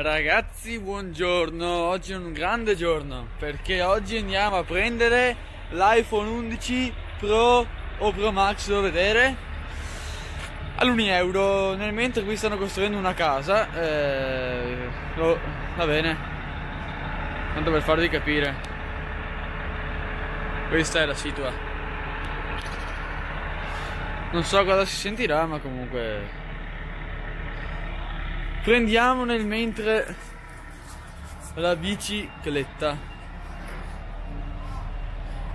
Ragazzi, buongiorno. Oggi è un grande giorno perché oggi andiamo a prendere l'iPhone 11 Pro o Pro Max, devo vedere. euro, nel mentre qui stanno costruendo una casa. Eh, oh, va bene. Tanto per farvi capire. Questa è la situa. Non so cosa si sentirà, ma comunque Prendiamo nel mentre la bicicletta.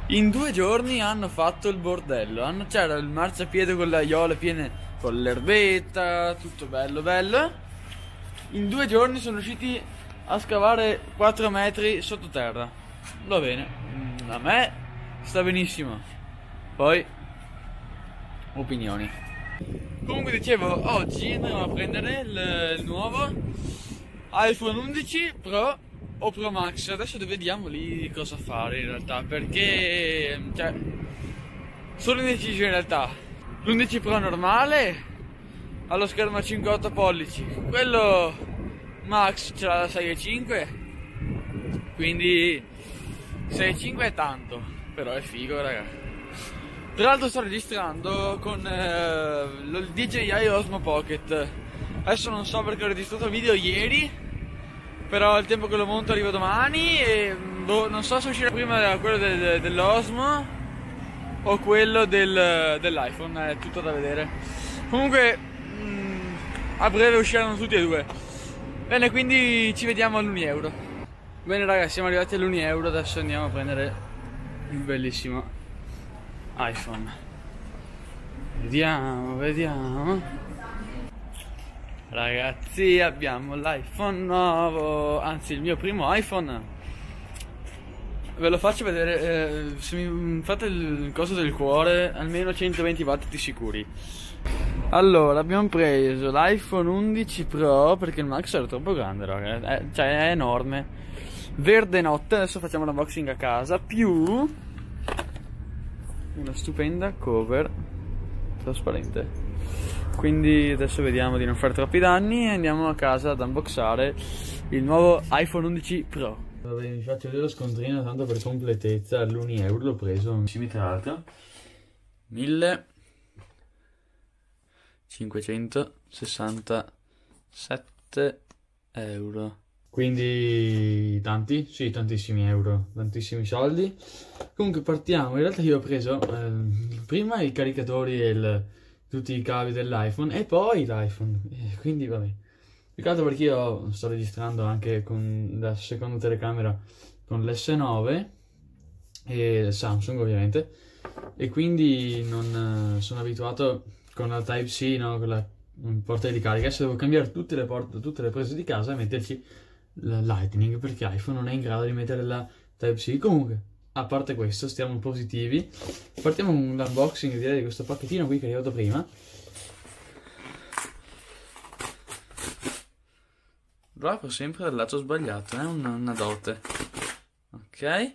In due giorni hanno fatto il bordello. Hanno, c'era il marciapiede con le aiole piene con l'erbetta, tutto bello bello. In due giorni sono riusciti a scavare 4 metri sottoterra. Va bene, mm, a me sta benissimo. Poi, opinioni comunque dicevo oggi andiamo a prendere il, il nuovo iPhone 11 Pro o Pro Max adesso vediamo lì cosa fare in realtà perché cioè sono indeciso in realtà l'11 Pro normale ha lo schermo 58 pollici quello Max ce l'ha da 6,5 quindi 6,5 è tanto però è figo ragazzi tra l'altro sto registrando con eh, il DJI Osmo Pocket. Adesso non so perché ho registrato il video ieri, però il tempo che lo monto arriva domani e mm, boh, non so se uscirà prima quello del, del, dell'Osmo o quello del, dell'iPhone, è tutto da vedere. Comunque mh, mm, a breve usciranno tutti e due. Bene, quindi ci vediamo all'Unieuro Bene ragazzi, siamo arrivati all'Unieuro adesso andiamo a prendere il bellissimo iPhone. Vediamo, vediamo. Ragazzi, abbiamo l'iPhone nuovo, anzi il mio primo iPhone. Ve lo faccio vedere, eh, se mi fate il coso del cuore, almeno 120 watt di sicuri. Allora, abbiamo preso l'iPhone 11 Pro perché il Max era troppo grande, raga. È, eh, cioè, è enorme. Verde notte, adesso facciamo l'unboxing a casa. Più una stupenda cover trasparente quindi adesso vediamo di non fare troppi danni e andiamo a casa ad unboxare il nuovo iPhone 11 Pro Vabbè vi faccio vedere lo scontrino tanto per completezza l'1 euro l'ho preso insieme tra l'altro 1567 euro quindi tanti, sì tantissimi euro, tantissimi soldi. Comunque partiamo, in realtà io ho preso eh, prima i caricatori e il, tutti i cavi dell'iPhone e poi l'iPhone, eh, quindi vabbè. Peccato perché io sto registrando anche con la seconda telecamera con l'S9 e Samsung ovviamente e quindi non eh, sono abituato con la Type-C, no? con la porta di carica. Adesso devo cambiare tutte le, tutte le prese di casa e metterci Lightning perché iPhone non è in grado di mettere la Type-C. Comunque, a parte questo, stiamo positivi. Partiamo con l'unboxing direi, di questo pacchettino qui che è arrivato prima. Blocco sempre dal lato sbagliato, è eh? una, una dote. Ok.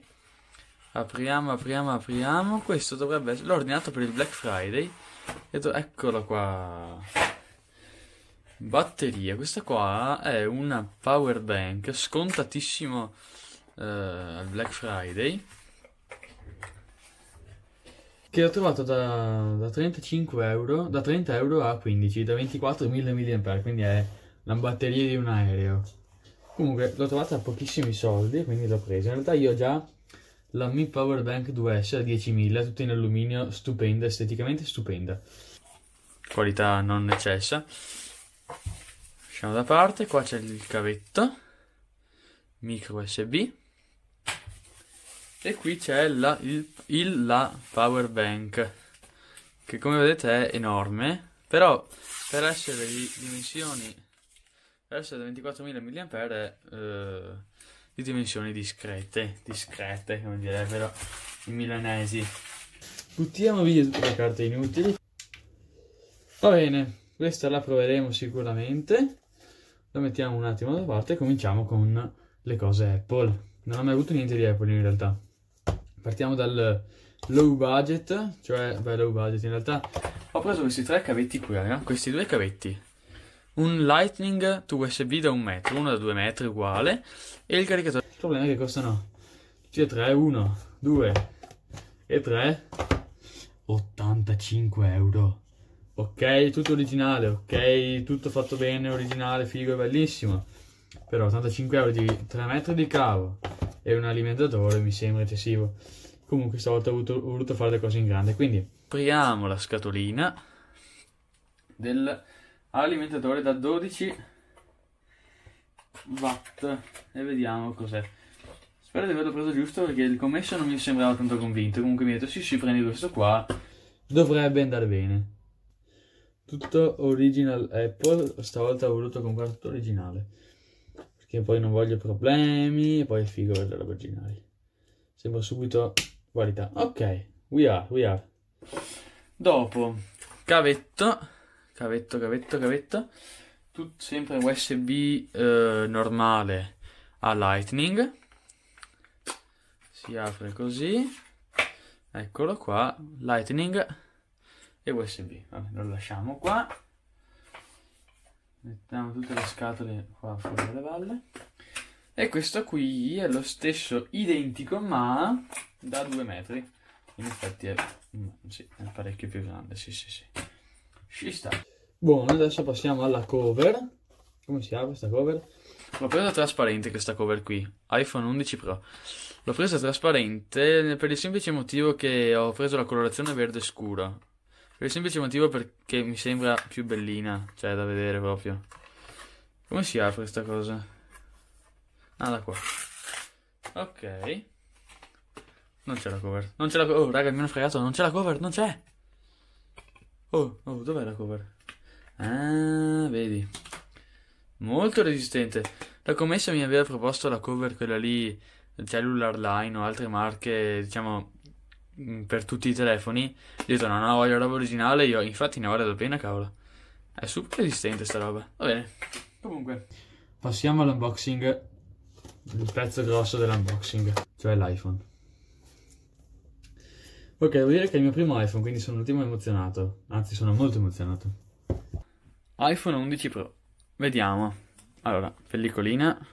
Apriamo, apriamo, apriamo. Questo dovrebbe essere... L'ho ordinato per il Black Friday. Eccolo qua. Batteria, questa qua è una power bank scontatissima eh, al Black Friday che ho trovato da, da 35 euro, da 30 euro a 15, da 24.000 mAh, quindi è la batteria di un aereo. Comunque l'ho trovata a pochissimi soldi, quindi l'ho presa. In realtà io ho già la Mi Power Bank 2S a 10.000, tutta in alluminio, stupenda, esteticamente stupenda. Qualità non necessa. Lasciamo da parte, qua c'è il cavetto, micro USB e qui c'è la, il, il, la power bank che come vedete è enorme, però per essere di dimensioni per essere da 24.000 mAh è eh, di dimensioni discrete, discrete come direbbero i milanesi. Buttiamo via tutte le carte inutili. Va bene, questa la proveremo sicuramente lo mettiamo un attimo da parte e cominciamo con le cose Apple. Non ho mai avuto niente di Apple in realtà. Partiamo dal low budget, cioè, beh, low budget in realtà. Ho preso questi tre cavetti qui, raga, eh. questi due cavetti. Un Lightning to USB da un metro, uno da due metri uguale, e il caricatore. Il problema è che costano cioè e tre, 1, 2 e 3, 85 euro ok, tutto originale, ok, tutto fatto bene, originale, figo e bellissimo. Però 85 euro di 3 metri di cavo e un alimentatore mi sembra eccessivo. Comunque stavolta ho, avuto, ho voluto fare le cose in grande, quindi apriamo la scatolina dell'alimentatore da 12 watt e vediamo cos'è. Spero di averlo preso giusto perché il commesso non mi sembrava tanto convinto, comunque mi ha detto sì sì prendi questo qua, dovrebbe andare bene tutto original Apple, stavolta ho voluto comprare tutto originale, perché poi non voglio problemi e poi è figo vedere robe originali. Sembra subito qualità. Ok, we are, we are. Dopo, cavetto, cavetto, cavetto, cavetto, Tut, sempre USB eh, normale a Lightning. Si apre così, eccolo qua, Lightning e USB. Vabbè, lo lasciamo qua. Mettiamo tutte le scatole qua fuori dalle valle. E questo qui è lo stesso identico, ma da 2 metri. In effetti è, mm, sì, è parecchio più grande, sì sì sì. Ci sta. Buono, adesso passiamo alla cover. Come si chiama questa cover? L'ho presa trasparente questa cover qui, iPhone 11 Pro. L'ho presa trasparente per il semplice motivo che ho preso la colorazione verde scura per il semplice motivo perché mi sembra più bellina, cioè da vedere proprio. Come si apre questa cosa? Ah, da qua. Ok. Non c'è la cover. Non c'è la cover. Oh, raga, mi hanno fregato. Non c'è la cover, non c'è. Oh, oh, dov'è la cover? Ah, vedi. Molto resistente. La commessa mi aveva proposto la cover, quella lì, Cellular Line o altre marche, diciamo, Mm, per tutti i telefoni. Io Dietro non ho voglia roba originale, io infatti ne ho vale la pena, cavolo. È super resistente sta roba. Va bene. Comunque, passiamo all'unboxing. Il pezzo grosso dell'unboxing, cioè l'iPhone. Ok, vuol dire che è il mio primo iPhone, quindi sono un ultimo emozionato. Anzi, sono molto emozionato. iPhone 11 Pro. Vediamo. Allora, pellicolina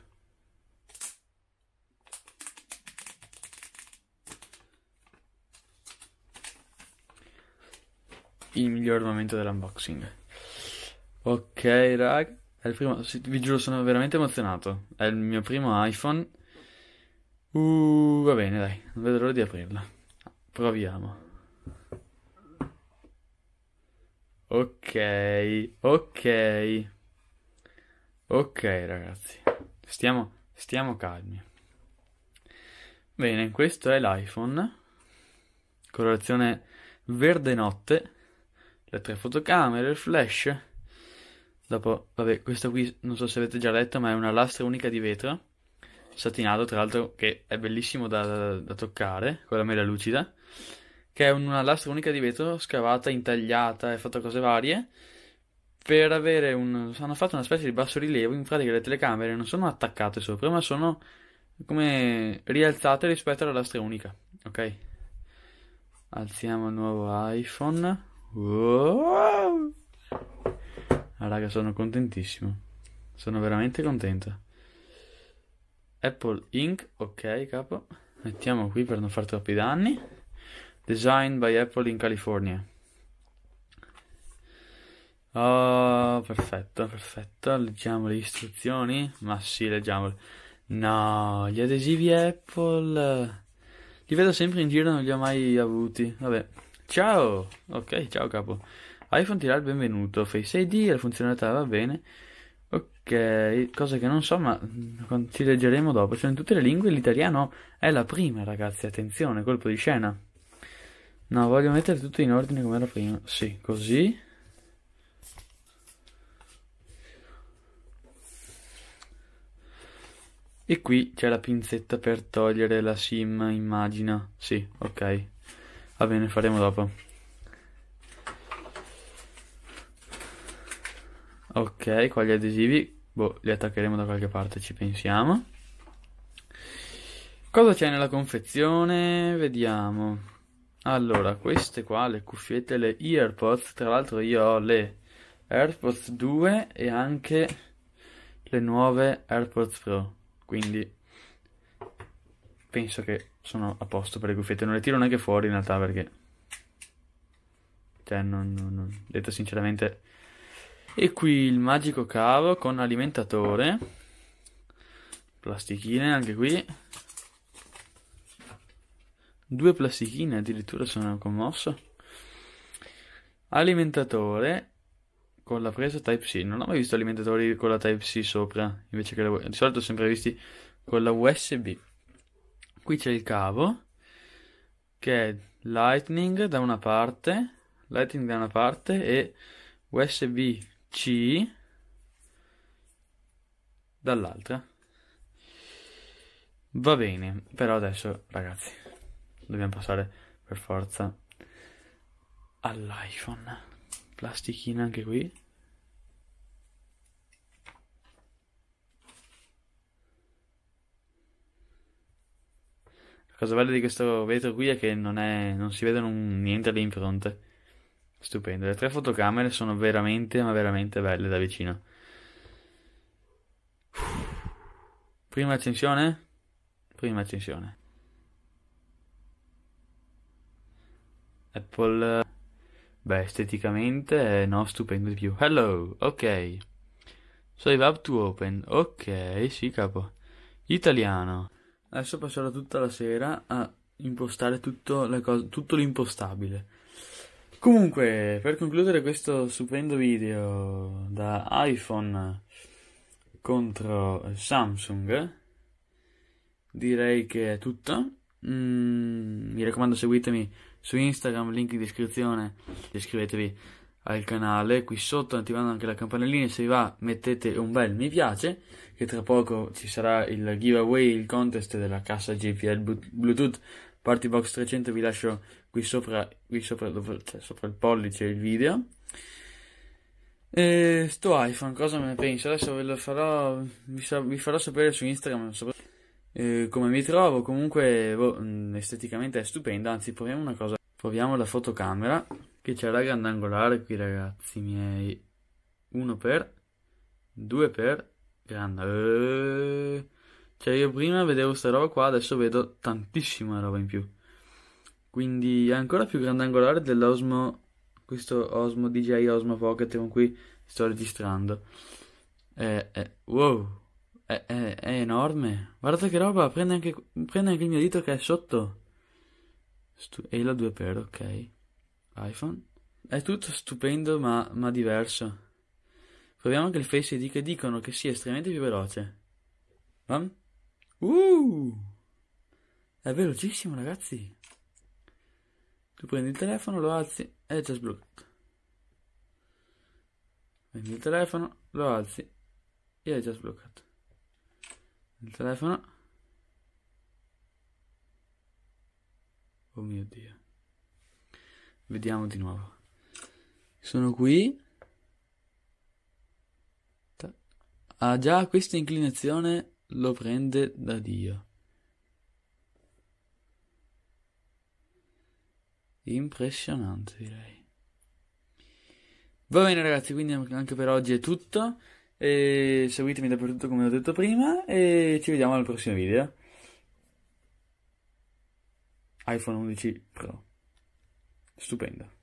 il miglior momento dell'unboxing. Ok, rag. È il primo, vi giuro, sono veramente emozionato. È il mio primo iPhone. Uh, va bene, dai. Non vedo l'ora di aprirla. Proviamo. Ok, ok. Ok, ragazzi. Stiamo, stiamo calmi. Bene, questo è l'iPhone. Colorazione verde notte le tre fotocamere, il flash. Dopo, vabbè, questa qui non so se avete già letto, ma è una lastra unica di vetro, satinato tra l'altro, che è bellissimo da, da, da toccare, con la mela lucida, che è una lastra unica di vetro scavata, intagliata e fatta cose varie, per avere un... hanno fatto una specie di bassorilievo, in pratica le telecamere non sono attaccate sopra, ma sono come rialzate rispetto alla lastra unica, ok? Alziamo il nuovo iPhone. Wow. Ah, raga, sono contentissimo. Sono veramente contento. Apple Inc. Ok, capo. Mettiamo qui per non far troppi danni. Designed by Apple in California. Oh, perfetto, perfetto. Leggiamo le istruzioni. Ma sì, leggiamole. No, gli adesivi Apple. Li vedo sempre in giro, non li ho mai avuti. Vabbè. Ciao! Ok, ciao capo. iPhone tirar benvenuto, Face ID, la funzionalità va bene. Ok, cosa che non so, ma ci leggeremo dopo. Sono in tutte le lingue, l'italiano è la prima, ragazzi. Attenzione, colpo di scena. No, voglio mettere tutto in ordine come era prima. Sì, così. E qui c'è la pinzetta per togliere la sim, immagina. Sì, ok. Va bene, faremo dopo. Ok, qua gli adesivi, boh, li attaccheremo da qualche parte, ci pensiamo. Cosa c'è nella confezione? Vediamo. Allora, queste qua, le cuffiette, le AirPods, tra l'altro io ho le AirPods 2 e anche le nuove AirPods Pro, quindi penso che sono a posto per le cuffiette. Non le tiro neanche fuori in realtà perché... Cioè, non, non, non... Detto sinceramente... E qui il magico cavo con alimentatore. Plastichine anche qui. Due plastichine addirittura sono commosso. Alimentatore con la presa Type-C. Non ho mai visto alimentatori con la Type-C sopra, invece che la... di solito ho sempre visti con la USB qui c'è il cavo che è lightning da una parte lightning da una parte e usb c dall'altra va bene però adesso ragazzi dobbiamo passare per forza all'iphone plastichina anche qui cosa bella di questo vetro qui è che non, è, non si vedono niente lì in fronte. Stupendo. Le tre fotocamere sono veramente, ma veramente belle da vicino. Prima accensione? Prima accensione. Apple... Beh, esteticamente è no, stupendo di più. Hello, ok. Save up to open. Ok, sì, capo. Italiano. Adesso passerò tutta la sera a impostare tutto, cosa, tutto l'impostabile. Comunque, per concludere questo stupendo video da iPhone contro Samsung, direi che è tutto. Mm, mi raccomando, seguitemi su Instagram, link in descrizione. Iscrivetevi al canale, qui sotto attivando anche la campanellina, se vi va mettete un bel mi piace, che tra poco ci sarà il giveaway, il contest della cassa JPL Bluetooth Party Box 300, vi lascio qui sopra, qui sopra, dove, cioè, sopra il pollice il video. E sto iPhone, cosa me ne penso? Adesso ve lo farò, vi, sa, vi farò sapere su Instagram eh, come mi trovo. Comunque, boh, esteticamente è stupendo. Anzi, proviamo una cosa. Proviamo la fotocamera che c'è la grande angolare qui ragazzi miei 1 per 2 per grande eh. cioè io prima vedevo sta roba qua adesso vedo tantissima roba in più quindi ancora più grande angolare dell'Osmo questo Osmo DJI Osmo Pocket con cui sto registrando è, eh, è eh, wow è, è, è, enorme guardate che roba prende anche, prende anche il mio dito che è sotto e la 2 per ok iPhone. È tutto stupendo ma, ma diverso. Proviamo anche il Face ID che dicono che sia estremamente più veloce. Um? Uh! È velocissimo ragazzi. Tu prendi il telefono, lo alzi e già sbloccato. Prendi il telefono, lo alzi e è già sbloccato. Il telefono. Oh mio dio. Vediamo di nuovo. Sono qui. Ah già, questa inclinazione lo prende da Dio. Impressionante direi. Va bene ragazzi, quindi anche per oggi è tutto. E seguitemi dappertutto come ho detto prima e ci vediamo al prossimo video. iPhone 11 Pro stupenda.